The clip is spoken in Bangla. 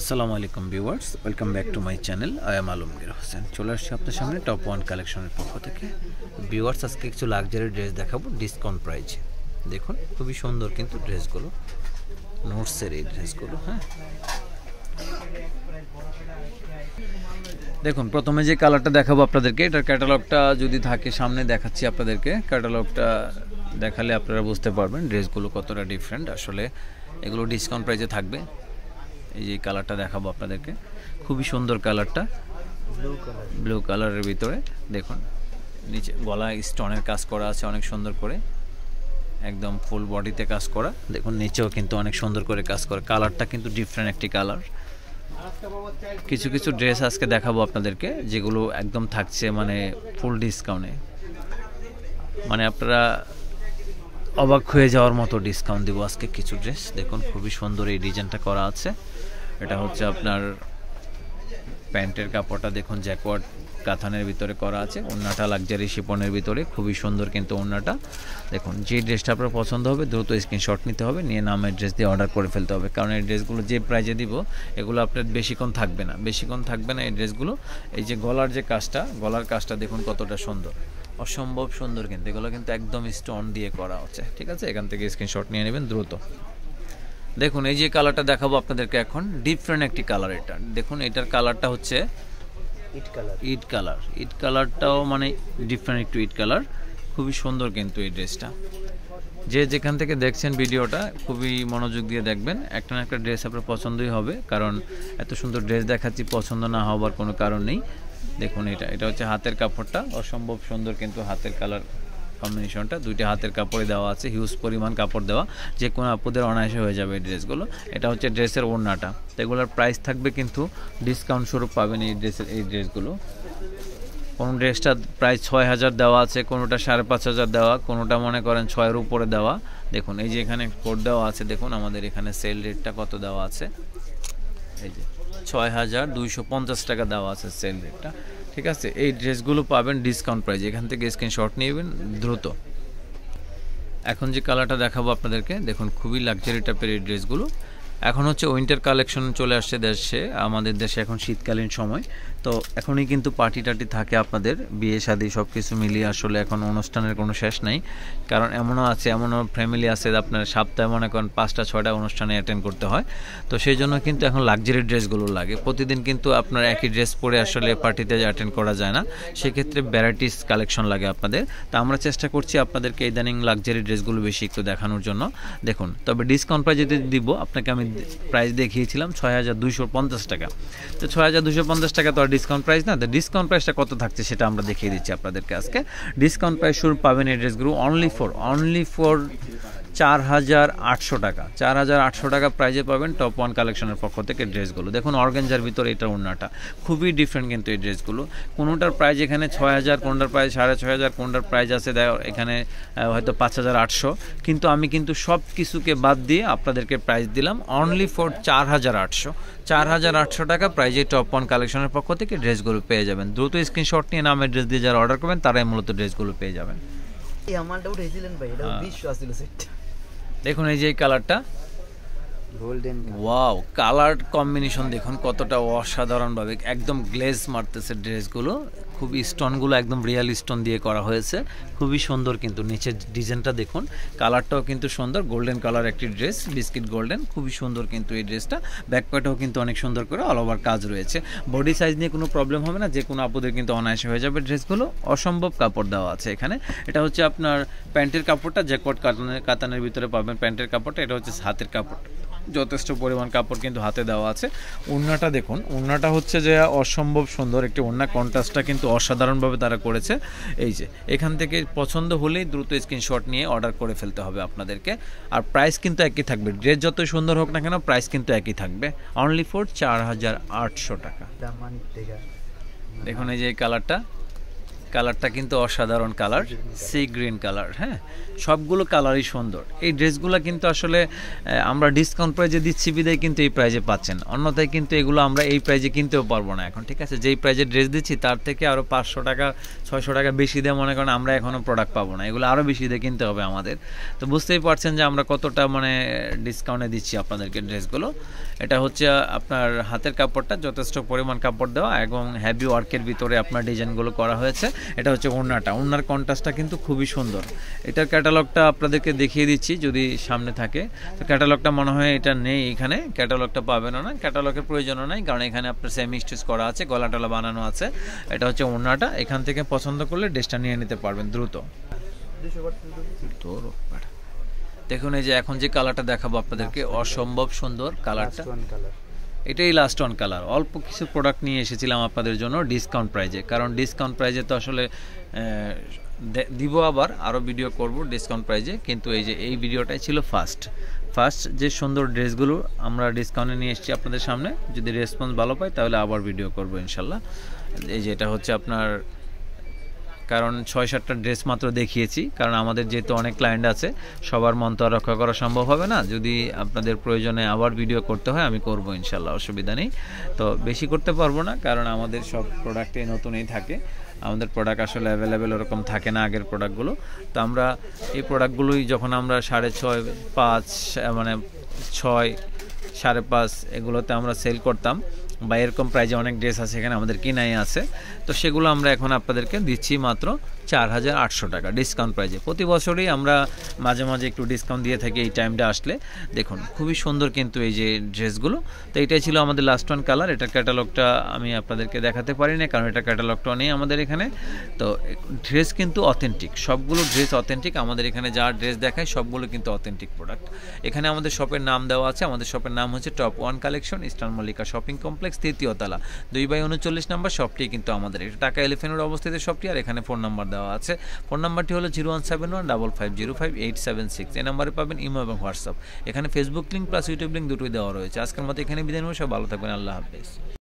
আসসালামু আলাইকুম viewers welcome back to my channel I am Alamgir Hossain চলে আসছি আপনার সামনে টপ ওয়ান কালেকশনের পক্ষ থেকে ভিউয়ার্স আজকে কিছু লাক্সারি ড্রেস দেখাবো ডিসকাউন্ট প্রাইজ দেখুন খুবই সুন্দর কিন্তু ড্রেসগুলো নোটসের এই ড্রেসগুলো হ্যাঁ দেখুন প্রথমে যে কালারটা দেখাবো আপনাদেরকে এটার ক্যাটালগটা যদি থাকে সামনে দেখাচ্ছি আপনাদেরকে ক্যাটালগটা দেখালে আপনারা বুঝতে পারবেন ড্রেসগুলো কতটা ডিফারেন্ট আসলে এগুলো ডিসকাউন্ট প্রাইজে থাকবে এই যে কালারটা দেখাবো আপনাদেরকে খুবই সুন্দর কালারটা ব্লু কালারের ভিতরে দেখুন নিচে গলা স্টোনের কাজ করা আছে অনেক সুন্দর করে একদম ফুল বডিতে কাজ করা দেখুন নিচেও কিন্তু অনেক সুন্দর করে কাজ করা কালারটা কিন্তু ডিফারেন্ট একটি কালার কিছু কিছু ড্রেস আজকে দেখাবো আপনাদেরকে যেগুলো একদম থাকছে মানে ফুল ডিসকাউন্টে মানে আপনারা অবাক হয়ে যাওয়ার মতো ডিসকাউন্ট দেবো আজকে কিছু ড্রেস দেখুন খুবই সুন্দর এই ডিজাইনটা করা আছে এটা হচ্ছে আপনার প্যান্টের কাপড়টা দেখুন জ্যাকওয়ার্ড কাথানের ভিতরে করা আছে ওড়নাটা লাক্সারি শিপনের ভিতরে খুবই সুন্দর কিন্তু ওড়নাটা দেখুন যে ড্রেসটা আপনার পছন্দ হবে দ্রুত স্ক্রিনশট নিতে হবে নিয়ে নামের ড্রেস দিয়ে অর্ডার করে ফেলতে হবে কারণ এই ড্রেসগুলো যে প্রাইজে দিব এগুলো আপনার বেশিক্ষণ থাকবে না বেশিক্ষণ থাকবে না এই ড্রেসগুলো এই যে গলার যে কাজটা গলার কাজটা দেখুন কতটা সুন্দর অসম্ভব সুন্দর কিন্তু এগুলো কিন্তু একদম স্টোন দিয়ে করা হচ্ছে ঠিক আছে এখান থেকে স্ক্রিনশট নিয়ে নেবেন দ্রুত দেখুন এই যে কালারটা দেখাবো আপনাদেরকে এখন ডিফারেন্ট একটি কালার এটা দেখুন এটার কালারটা হচ্ছে ইট কালার ইট কালার ইট কালারটাও মানে ডিফারেন্ট একটু ইট কালার খুবই সুন্দর কিন্তু এই ড্রেসটা যে যেখান থেকে দেখছেন ভিডিওটা খুবই মনোযোগ দিয়ে দেখবেন একটা না একটা ড্রেস আপনার পছন্দই হবে কারণ এত সুন্দর ড্রেস দেখাচ্ছি পছন্দ না হওয়ার কোনো কারণ নেই দেখুন এটা এটা হচ্ছে হাতের কাপড়টা অসম্ভব সুন্দর কিন্তু হাতের কালার কম্বিনেশনটা দুইটা হাতের কাপড়ে দেওয়া আছে হিউজ পরিমাণ কাপড় দেওয়া যে কোনো আপুদের অনায়াসে হয়ে যাবে এই ড্রেসগুলো এটা হচ্ছে ড্রেসের ওড়নাটা তো এগুলোর প্রাইস থাকবে কিন্তু ডিসকাউন্ট স্বরূপ পাবেন এই ড্রেসের এই ড্রেসগুলো কোনো ড্রেসটা প্রায় ছয় হাজার দেওয়া আছে কোনোটা সাড়ে পাঁচ হাজার দেওয়া কোনোটা মনে করেন ছয়ের উপরে দেওয়া দেখুন এই যে এখানে কোড দেওয়া আছে দেখুন আমাদের এখানে সেল রেটটা কত দেওয়া আছে এই যে ছয় হাজার দুইশো পঞ্চাশ টাকা দেওয়া আছে সেল রেটটা ঠিক আছে এই ড্রেসগুলো পাবেন ডিসকাউন্ট প্রাইজ এখান থেকে স্ক্রিনশট নিয়েবেন দ্রুত এখন যে কালারটা দেখাবো আপনাদেরকে দেখুন খুবই লাক্সারি টাইপের এই ড্রেসগুলো এখন হচ্ছে উইন্টার কালেকশন চলে আসছে দেশে আমাদের দেশে এখন শীতকালীন সময় তো এখনই কিন্তু পার্টি টাটি থাকে আপনাদের বিয়ে শাদী সব কিছু মিলিয়ে আসলে এখন অনুষ্ঠানের কোনো শেষ নাই কারণ এমনও আছে এমনও ফ্যামিলি আছে আপনার সপ্তাহে মনে করেন পাঁচটা ছয়টা অনুষ্ঠানে অ্যাটেন্ড করতে হয় তো সেই জন্য কিন্তু এখন লাক্সারি ড্রেসগুলো লাগে প্রতিদিন কিন্তু আপনার একই ড্রেস পরে আসলে পার্টিতে অ্যাটেন্ড করা যায় না সেক্ষেত্রে ভ্যারাইটিস কালেকশন লাগে আপনাদের তো আমরা চেষ্টা করছি আপনাদেরকে ইদানিং লাক্সারি ড্রেসগুলো বেশি একটু দেখানোর জন্য দেখুন তবে ডিসকাউন্ট প্রাইস যদি দিব আপনাকে আমি প্রাইস দেখিয়েছিলাম ছয় হাজার দুইশো পঞ্চাশ টাকা তো ছয় হাজার দুশো পঞ্চাশ টাকা তো ডিসকাউন্ট প্রাইস না তো ডিসকাউন্ট প্রাইসটা কত থাকছে সেটা আমরা দেখিয়ে দিচ্ছি আপনাদেরকে আজকে ডিসকাউন্ট প্রাইস শুরু পাবেন এই ড্রেসগুলো অনলি ফর অনলি ফর চার হাজার আটশো টাকা চার হাজার আটশো টাকা প্রাইজে পাবেন টপ ওয়ান কালেকশনের পক্ষ থেকে ড্রেসগুলো দেখুন অর্গেঞ্জার ভিতরে এটা অন্যটা খুবই ডিফারেন্ট কিন্তু এই ড্রেসগুলো কোনোটার প্রাইজ এখানে ছয় হাজার কোনটার প্রাইজ সাড়ে ছয় হাজার কোনটার প্রাইজ আছে এখানে হয়তো পাঁচ হাজার আটশো কিন্তু আমি কিন্তু সব কিছুকে বাদ দিয়ে আপনাদেরকে প্রাইজ দিলাম অনলি ফর চার হাজার আটশো চার হাজার আটশো টাকা প্রাইজে টপ ওয়ান কালেকশনের পক্ষ থেকে ড্রেসগুলো পেয়ে যাবেন দ্রুত স্ক্রিনশট নিয়ে নামের ড্রেস দিয়ে যারা অর্ডার করবেন তারাই মূলত ড্রেসগুলো পেয়ে যাবেন এই আমারটা উঠেছিলেন ভাই এটা হ্যাঁ। বিশ্বাস ছিল সেটা দেখুন এই যে এই কালারটা গোল্ডেন ওয়াও কালার কম্বিনেশন দেখুন কতটা অসাধারণভাবে একদম গ্লেজ মারতেছে ড্রেসগুলো খুব স্টোনগুলো একদম রিয়াল স্টোন দিয়ে করা হয়েছে খুবই সুন্দর কিন্তু নিচের ডিজাইনটা দেখুন কালারটাও কিন্তু সুন্দর গোল্ডেন কালার একটি ড্রেস বিস্কিট গোল্ডেন খুবই সুন্দর কিন্তু এই ড্রেসটা ব্যাকপ্যাটেও কিন্তু অনেক সুন্দর করে অল ওভার কাজ রয়েছে বডি সাইজ নিয়ে কোনো প্রবলেম হবে না যে কোনো আপুদের কিন্তু অনায়াসে হয়ে যাবে ড্রেসগুলো অসম্ভব কাপড় দেওয়া আছে এখানে এটা হচ্ছে আপনার প্যান্টের কাপড়টা জ্যাকট কাতানের কাতানের ভিতরে পাবেন প্যান্টের কাপড়টা এটা হচ্ছে হাতের কাপড় যথেষ্ট পরিমাণ কাপড় কিন্তু হাতে দেওয়া আছে ওড়নাটা দেখুন ওড়নাটা হচ্ছে যে অসম্ভব সুন্দর একটি ওড়না কন্ট্রাস্টটা কিন্তু অসাধারণভাবে তারা করেছে এই যে এখান থেকে পছন্দ হলেই দ্রুত স্ক্রিনশট নিয়ে অর্ডার করে ফেলতে হবে আপনাদেরকে আর প্রাইস কিন্তু একই থাকবে ড্রেস যত সুন্দর হোক না কেন প্রাইস কিন্তু একই থাকবে অনলি ফর চার হাজার আটশো টাকা দেখুন এই যে কালারটা কালারটা কিন্তু অসাধারণ কালার সি গ্রিন কালার হ্যাঁ সবগুলো কালারই সুন্দর এই ড্রেসগুলো কিন্তু আসলে আমরা ডিসকাউন্ট প্রাইজে দিচ্ছি বিদায় কিন্তু এই প্রাইজে পাচ্ছেন অন্যথায় কিন্তু এগুলো আমরা এই প্রাইজে কিনতেও পারবো না এখন ঠিক আছে যেই প্রাইজে ড্রেস দিচ্ছি তার থেকে আরও পাঁচশো টাকা ছয়শো টাকা বেশি দিয়ে মনে করেন আমরা এখনও প্রোডাক্ট পাবো না এগুলো আরও বেশি দিয়ে কিনতে হবে আমাদের তো বুঝতেই পারছেন যে আমরা কতটা মানে ডিসকাউন্টে দিচ্ছি আপনাদেরকে ড্রেসগুলো এটা হচ্ছে আপনার হাতের কাপড়টা যথেষ্ট পরিমাণ কাপড় দেওয়া এবং হ্যাভি ওয়ার্কের ভিতরে আপনার ডিজাইনগুলো করা হয়েছে এটা হচ্ছে ওড়নাটা ওড়নার কন্ট্রাস্টটা কিন্তু খুবই সুন্দর এটার ক্যাটালগটা আপনাদেরকে দেখিয়ে দিচ্ছি যদি সামনে থাকে তো ক্যাটালগটা মনে হয় এটা নেই এখানে ক্যাটালগটা পাবেন না ক্যাটালগের প্রয়োজনও নাই কারণ এখানে আপনার সেমি স্টিচ করা আছে গলা টলা বানানো আছে এটা হচ্ছে ওড়নাটা এখান থেকে পছন্দ করলে ড্রেসটা নিয়ে নিতে পারবেন দ্রুত দেখুন এই যে এখন যে কালারটা দেখাবো আপনাদেরকে আচ্ছা। অসম্ভব সুন্দর কালারটা এটাই লাস্ট অন কালার অল্প কিছু প্রোডাক্ট নিয়ে এসেছিলাম আপনাদের জন্য ডিসকাউন্ট প্রাইজে কারণ ডিসকাউন্ট প্রাইজে তো আসলে দিব আবার আরও ভিডিও করব ডিসকাউন্ট প্রাইজে কিন্তু এই যে এই ভিডিওটাই ছিল ফার্স্ট ফার্স্ট যে সুন্দর ড্রেসগুলো আমরা ডিসকাউন্টে নিয়ে এসেছি আপনাদের সামনে যদি রেসপন্স ভালো পাই তাহলে আবার ভিডিও করব ইনশাল্লাহ এই যে এটা হচ্ছে আপনার কারণ ছয় সাতটা ড্রেস মাত্র দেখিয়েছি কারণ আমাদের যেহেতু অনেক ক্লায়েন্ট আছে সবার মন তো রক্ষা করা সম্ভব হবে না যদি আপনাদের প্রয়োজনে আবার ভিডিও করতে হয় আমি করব ইনশাল্লাহ অসুবিধা নেই তো বেশি করতে পারবো না কারণ আমাদের সব প্রোডাক্টে নতুনই থাকে আমাদের প্রোডাক্ট আসলে অ্যাভেলেবেল ওরকম থাকে না আগের প্রোডাক্টগুলো তো আমরা এই প্রোডাক্টগুলোই যখন আমরা সাড়ে ছয় পাঁচ মানে ছয় সাড়ে পাঁচ এগুলোতে আমরা সেল করতাম বা এরকম প্রাইজে অনেক ড্রেস আছে এখানে আমাদের কিনাই আছে তো সেগুলো আমরা এখন আপনাদেরকে দিচ্ছি মাত্র চার হাজার আটশো টাকা ডিসকাউন্ট প্রাইজে প্রতি বছরই আমরা মাঝে মাঝে একটু ডিসকাউন্ট দিয়ে থাকি এই টাইমটা আসলে দেখুন খুবই সুন্দর কিন্তু এই যে ড্রেসগুলো তো এটাই ছিল আমাদের লাস্ট ওয়ান কালার এটার ক্যাটালগটা আমি আপনাদেরকে দেখাতে পারি না কারণ এটা ক্যাটালগটা নেই আমাদের এখানে তো ড্রেস কিন্তু অথেন্টিক সবগুলো ড্রেস অথেন্টিক আমাদের এখানে যা ড্রেস দেখায় সবগুলো কিন্তু অথেন্টিক প্রোডাক্ট এখানে আমাদের শপের নাম দেওয়া আছে আমাদের শপের নাম হচ্ছে top one collection eastern Mallika shopping complex তৃতীয়তলা দুই বাই উনচল্লিশ নাম্বার শপটি কিন্তু আমাদের এটা টাকা এলিফেন্টের অবস্থিত শপটি আর এখানে ফোন নাম্বার দেওয়া আছে ফোন নাম্বারটি হলো zero one seven one double five zero five eight seven six এই নাম্বারে পাবেন ইমো এবং হোয়াটসঅ্যাপ এখানে Facebook link plus YouTube link দুটোই দেওয়া রয়েছে আজকের মতো এখানে বিদায় নেব সব ভালো থাকবেন আল্লাহ হাফেজ